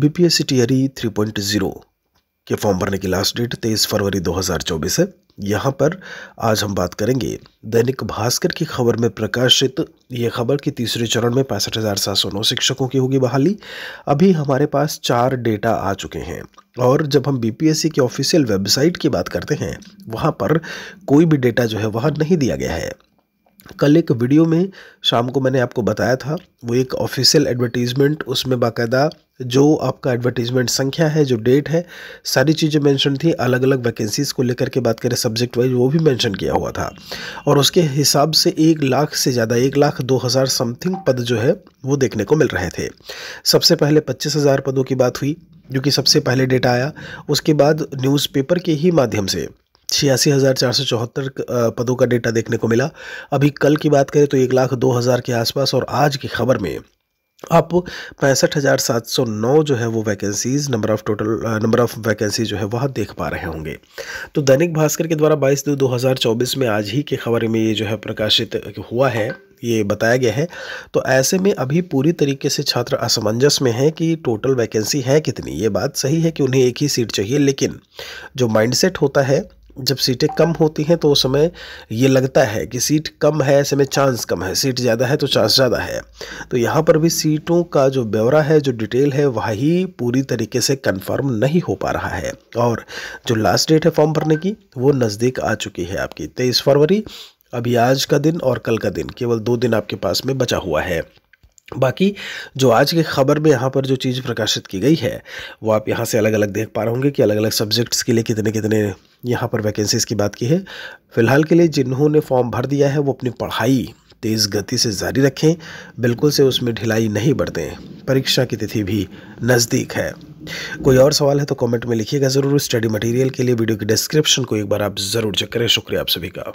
B P S C TRE three point zero के form भरने की लास्ट डेट तेईस फरवरी 2024 है यहाँ पर आज हम बात करेंगे दैनिक भास्कर की खबर में प्रकाशित ये खबर कि तीसरे चरण में पैंसठ हज़ार सात सौ नौ शिक्षकों की होगी बहाली अभी हमारे पास चार डेटा आ चुके हैं और जब हम बीपीएससी की ऑफिशियल वेबसाइट की बात करते हैं वहाँ पर कोई भी डेटा जो है वह नहीं दिया गया है कल एक वीडियो में शाम को मैंने आपको बताया था वो एक ऑफिशियल एडवर्टीज़मेंट उसमें बाकायदा जो आपका एडवर्टीजमेंट संख्या है जो डेट है सारी चीज़ें मेंशन थी अलग अलग वैकेंसीज़ को लेकर के बात करें सब्जेक्ट वाइज वो भी मेंशन किया हुआ था और उसके हिसाब से एक लाख से ज़्यादा एक लाख दो हज़ार समथिंग पद जो है वो देखने को मिल रहे थे सबसे पहले पच्चीस हज़ार पदों की बात हुई जो कि सबसे पहले डेटा आया उसके बाद न्यूज़पेपर के ही माध्यम से छियासी हज़ार चार सौ चौहत्तर पदों का डेटा देखने को मिला अभी कल की बात करें तो एक लाख दो हज़ार के आसपास और आज की खबर में आप पैंसठ हज़ार सात सौ नौ जो है वो vacancies number of total number of vacancy जो है वह देख पा रहे होंगे तो दैनिक भास्कर के द्वारा 22 दो 2024 में आज ही की खबर में ये जो है प्रकाशित हुआ है ये बताया गया है तो ऐसे में अभी पूरी तरीके से छात्र असमंजस में हैं कि टोटल वैकेंसी है कितनी ये बात सही है कि उन्हें एक ही सीट चाहिए लेकिन जो माइंडसेट होता है जब सीटें कम होती हैं तो उस समय ये लगता है कि सीट कम है ऐसे में चांस कम है सीट ज़्यादा है तो चांस ज़्यादा है तो यहाँ पर भी सीटों का जो ब्यौरा है जो डिटेल है वही पूरी तरीके से कंफर्म नहीं हो पा रहा है और जो लास्ट डेट है फॉर्म भरने की वो नज़दीक आ चुकी है आपकी तेईस फरवरी अभी आज का दिन और कल का दिन केवल दो दिन आपके पास में बचा हुआ है बाकी जो आज की खबर में यहाँ पर जो चीज़ प्रकाशित की गई है वो आप यहाँ से अलग अलग देख पा रहे होंगे कि अलग अलग सब्जेक्ट्स के लिए कितने कितने यहाँ पर वैकेंसीज़ की बात की है फिलहाल के लिए जिन्होंने फॉर्म भर दिया है वो अपनी पढ़ाई तेज़ गति से जारी रखें बिल्कुल से उसमें ढिलाई नहीं बरतें परीक्षा की तिथि भी नज़दीक है कोई और सवाल है तो कमेंट में लिखिएगा ज़रूर स्टडी मटेरियल के लिए वीडियो के डिस्क्रिप्शन को एक बार आप ज़रूर चेक करें शुक्रिया आप सभी का